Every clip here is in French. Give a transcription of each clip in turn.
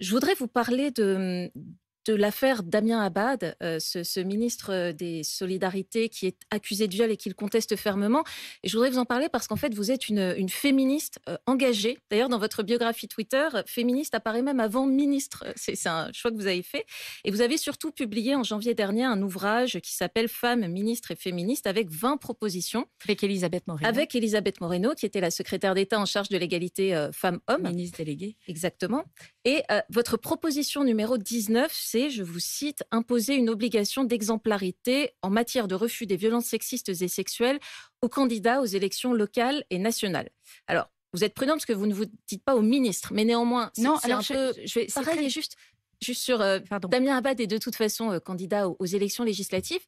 je voudrais vous parler de, mmh, de l'affaire Damien Abad, euh, ce, ministre euh, des Solidarités qui est accusé de viol et qu'il conteste fermement. Et je voudrais vous en parler parce qu'en fait, vous êtes une, féministe euh, engagée. D'ailleurs, dans votre biographie Twitter, féministe apparaît même avant ministre. C'est un choix que vous avez fait. Et vous avez surtout publié en janvier dernier un ouvrage qui s'appelle Femmes, ministres et féministes avec 20 propositions. Avec Elisabeth Moreno. Avec Elisabeth Moreno, qui était la secrétaire d'État en charge de l'égalité femmes-hommes. Ministre déléguée. Exactement. Et votre proposition numéro 19, je vous cite, imposer une obligation d'exemplarité en matière de refus des violences sexistes et sexuelles aux candidats aux élections locales et nationales. Alors, vous êtes prudent parce que vous ne vous dites pas au ministre, mais néanmoins, non. Alors, je, je vais, pareil juste juste sur euh, Damien Abad est de toute façon euh, candidat aux, élections législatives.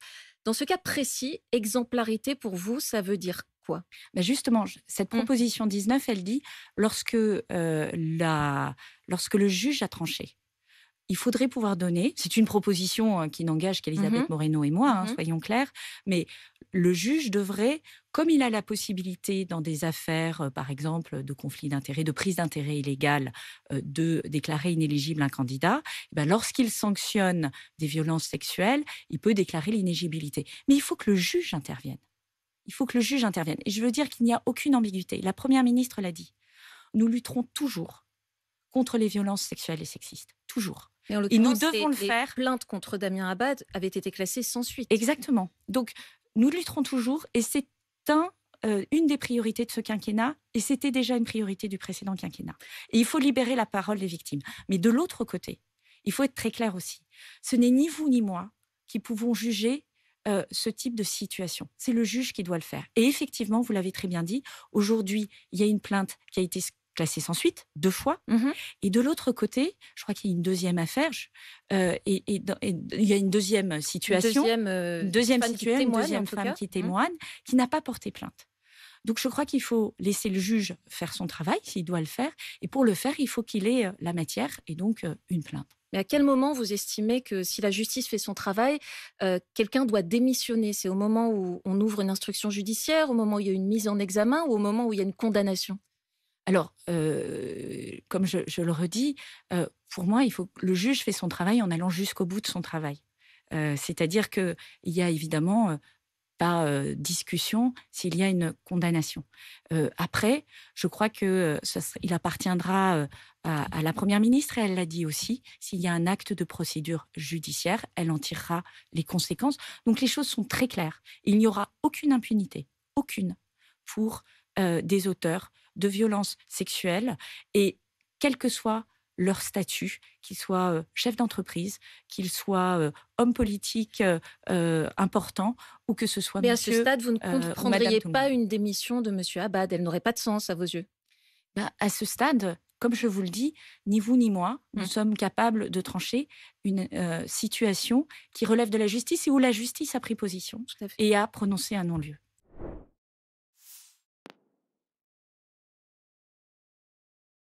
Dans ce cas précis, exemplarité pour vous, ça veut dire quoi ben Justement, cette hum. proposition 19, elle dit lorsque, euh, la, lorsque le juge a tranché, il faudrait pouvoir donner, c'est une proposition hein, qui n'engage qu'Elisabeth mhm. Moreno et moi, hein, mhm. soyons clairs, mais le juge devrait, comme il a la possibilité dans des affaires, euh, par exemple, de conflits d'intérêts, de prise d'intérêts illégales, euh, de déclarer inéligible un candidat, eh ben, lorsqu'il sanctionne des violences sexuelles, il peut déclarer l'inéligibilité. Mais il faut que le juge intervienne. Il faut que le juge intervienne. Et je veux dire qu'il n'y a aucune ambiguïté. La Première ministre l'a dit. Nous lutterons toujours contre les violences sexuelles et sexistes. Toujours. Mais en et nous devons faire. Les contre Damien Abad avait été classées sans suite. Exactement. Donc, nous lutterons toujours et c'est euh, une des priorités de ce quinquennat, et c'était déjà une priorité du précédent quinquennat. Et il faut libérer la parole des victimes. Mais de l'autre côté, il faut être très clair aussi. Ce n'est ni vous ni moi qui pouvons juger euh, ce type de situation. C'est le juge qui doit le faire. Et effectivement, vous l'avez très bien dit, aujourd'hui, il y a une plainte qui a été classé sans suite, deux fois. Mmh et de l'autre côté, je crois qu'il y a une deuxième affaire, euh, et, il y a une deuxième euh, situation, deuxième, deuxième situation, deuxième femme qui mmh. témoigne, qui n'a pas porté plainte. Donc je crois qu'il faut laisser le juge faire son travail s'il doit le faire, et pour le faire, il faut qu'il ait euh, la matière et donc une plainte. Mais à quel moment vous estimez que si la justice fait son travail, quelqu'un doit démissionner C'est au moment où on ouvre une instruction judiciaire, au moment où il y a une mise en examen ou au moment où il y a une condamnation alors, comme je, le redis, pour moi, le juge fait son travail en allant jusqu'au bout de son travail. C'est-à-dire qu'il y a évidemment pas discussion s'il y a une condamnation. après, je crois que il appartiendra à, à, la première ministre et elle l'a dit aussi. S'il y a un acte de procédure judiciaire, elle en tirera les conséquences. Donc les choses sont très claires. Il n'y aura aucune impunité, aucune pour euh, des auteurs de violences sexuelles et quel que soit leur statut, qu'ils soient chef euh, chefs d'entreprise, qu'ils soient homme euh, hommes politiques importants, ou que ce soit. Mais à ce stade, vous ne comprendriez pas une démission de Monsieur Abad. Elle n'aurait pas de sens à vos yeux. Bah, à ce stade, comme je vous le dis, ni vous ni moi, nous hum. sommes capables de trancher une situation qui relève de la justice et où la justice a pris position et a prononcé un non-lieu.